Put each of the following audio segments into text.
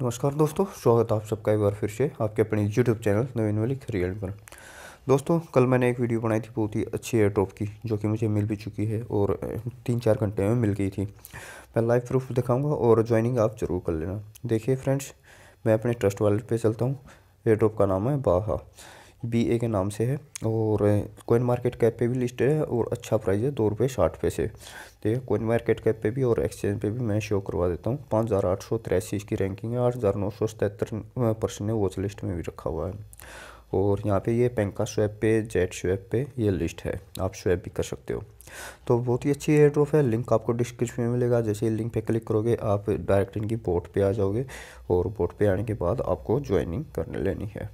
नमस्कार दोस्तों स्वागत आप सबका एक बार फिर से आपके अपने यूट्यूब चैनल नवीन वाली खरील पर दोस्तों कल मैंने एक वीडियो बनाई थी बहुत ही अच्छी एयर ड्रॉप की जो कि मुझे मिल भी चुकी है और तीन चार घंटे में मिल गई थी मैं लाइव प्रूफ दिखाऊंगा और ज्वाइनिंग आप जरूर कर लेना देखिए फ्रेंड्स मैं अपने ट्रस्ट वॉलेट पर चलता हूँ एयर ड्रॉप का नाम है बाहा बी ए के नाम से है और कोइन मार्केट कैप पे भी लिस्टेड है और अच्छा प्राइस है दो रुपये साठ पैसे तो ये कोइन मार्केट कैप पे भी और एक्सचेंज पे भी मैं शो करवा देता हूँ पाँच हज़ार आठ सौ तिरासी इसकी रैंकिंग है आठ हज़ार नौ सौ सतहत्तर परसेंट ने वॉच लिस्ट में भी रखा हुआ है और यहाँ पे ये पेंका स्वैप पे जेट स्वैप पे ये लिस्ट है आप स्वैप भी कर सकते हो तो बहुत ही अच्छी एयर है लिंक आपको डिस्क्रिप्शन में मिलेगा जैसे ही लिंक पे क्लिक करोगे आप डायरेक्ट इनकी बोट पे आ जाओगे और बोट पे आने के बाद आपको ज्वाइनिंग करने लेनी है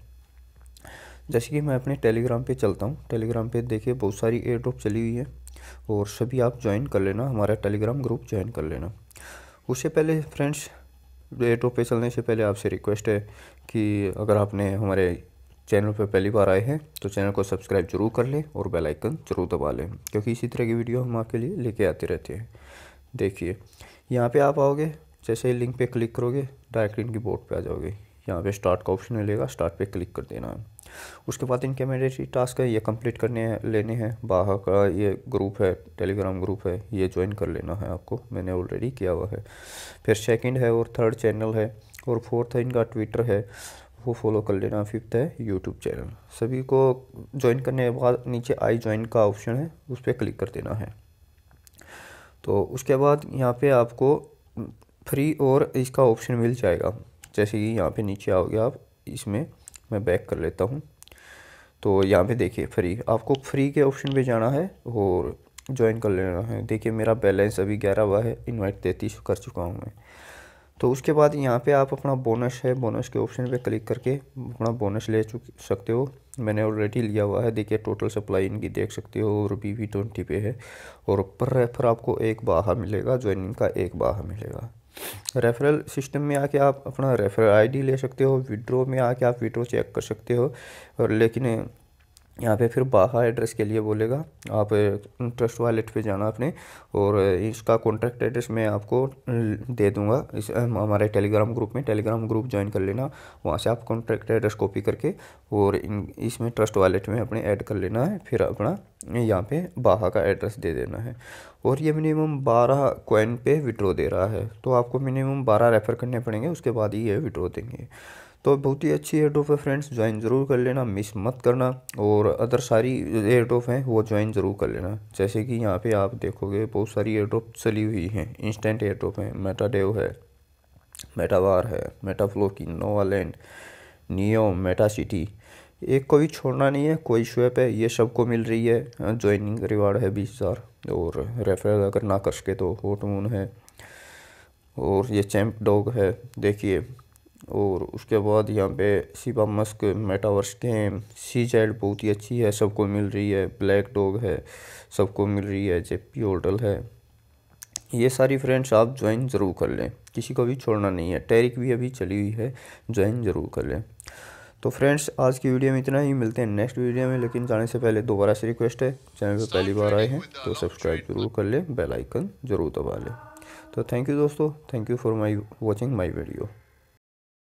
जैसे कि मैं अपने टेलीग्राम पे चलता हूँ टेलीग्राम पे देखिए बहुत सारी एयर ड्रॉप चली हुई है और सभी आप ज्वाइन कर लेना हमारा टेलीग्राम ग्रुप ज्वाइन कर लेना उससे पहले फ्रेंड्स एयर ड्रॉप पे चलने से पहले आपसे रिक्वेस्ट है कि अगर आपने हमारे चैनल पर पहली बार आए हैं तो चैनल को सब्सक्राइब जरूर कर लें और बेल आइकन जरूर दबा लें क्योंकि इसी तरह की वीडियो हम आपके लिए लेके आते रहते हैं देखिए यहाँ पे आप आओगे जैसे ही लिंक पे क्लिक करोगे डायरेक्ट इनकी बोर्ड पे आ जाओगे यहाँ पे स्टार्ट का ऑप्शन मिलेगा स्टार्ट पे क्लिक कर देना है उसके बाद इनके मैंडेटरी टास्क है ये कंप्लीट करने हैं लेने हैं बाहर का ये ग्रुप है टेलीग्राम ग्रुप है ये ज्वाइन कर लेना है आपको मैंने ऑलरेडी किया हुआ है फिर सेकंड है और थर्ड चैनल है और फोर्थ है इनका ट्विटर है वो फॉलो कर लेना फिफ्थ है यूट्यूब चैनल सभी को ज्वाइन करने के बाद नीचे आई ज्वाइन का ऑप्शन है उस पर क्लिक कर देना है तो उसके बाद यहाँ पे आपको फ्री और इसका ऑप्शन मिल जाएगा जैसे कि यहाँ पे नीचे आओगे आप इसमें मैं बैक कर लेता हूँ तो यहाँ पे देखिए फ्री आपको फ्री के ऑप्शन पे जाना है और ज्वाइन कर लेना है देखिए मेरा बैलेंस अभी ग्यारह हुआ है इन्वाइट तैंतीस कर चुका हूँ मैं तो उसके बाद यहाँ पे आप अपना बोनस है बोनस के ऑप्शन पे क्लिक करके अपना बोनस ले चुक सकते हो मैंने ऑलरेडी लिया हुआ है देखिए टोटल सप्लाई इनकी देख सकते हो और बी वी ट्वेंटी पे है और पर रेफर आपको एक बाहा मिलेगा ज्वाइनिंग का एक बाहा मिलेगा रेफरल सिस्टम में आके आप अपना रेफरल आईडी ले सकते हो विड्रो में आके आप विड्रो चेक कर सकते हो और लेकिन यहाँ पे फिर बाहा एड्रेस के लिए बोलेगा आप ट्रस्ट वॉलेट पे जाना अपने और इसका कॉन्टैक्ट एड्रेस मैं आपको दे दूंगा इस हमारे टेलीग्राम ग्रुप में टेलीग्राम ग्रुप ज्वाइन कर लेना वहाँ से आप कॉन्टैक्ट एड्रेस कॉपी करके और इसमें ट्रस्ट वॉलेट में अपने ऐड कर लेना है फिर अपना यहाँ पे बाहा का एड्रेस दे देना है और ये मिनिमम बारह कॉइन पे विड्रो दे रहा है तो आपको मिनिमम बारह रेफ़र करने पड़ेंगे उसके बाद ही ये विड्रो देंगे तो बहुत ही अच्छी एयर ड्रॉप है फ्रेंड्स ज्वाइन ज़रूर कर लेना मिस मत करना और अदर सारी एयर ड्रॉप हैं वो ज्वाइन ज़रूर कर लेना जैसे कि यहाँ पे आप देखोगे बहुत सारी एयर ड्रॉप चली हुई हैं इंस्टेंट एयर ड्रॉप हैं मेटाडेव है मेटावार है मेटाफ्लो की नोवालैंड नियो मेटा सिटी एक को भी छोड़ना नहीं है कोई स्वैप है ये सबको मिल रही है ज्वाइनिंग हाँ, रिवार्ड है बीस हज़ार और रेफरल अगर ना कर सके तो होटमून है और ये चैम्प डॉग है देखिए और उसके बाद यहाँ पे शिवा मस्क मेटावर्स गेम सी चाइल्ड बहुत ही अच्छी है सबको मिल रही है ब्लैक डॉग है सबको मिल रही है जेपी होटल है ये सारी फ्रेंड्स आप ज्वाइन ज़रूर कर लें किसी को भी छोड़ना नहीं है टेरिक भी अभी चली हुई है ज्वाइन ज़रूर कर लें तो फ्रेंड्स आज की वीडियो में इतना ही मिलते हैं नेक्स्ट वीडियो में लेकिन जाने से पहले दोबारा से रिक्वेस्ट है चैनल पर पहली बार आए हैं तो सब्सक्राइब जरूर कर लें बेल आइकन ज़रूर दबा लें तो थैंक यू दोस्तों thank you for my watching my video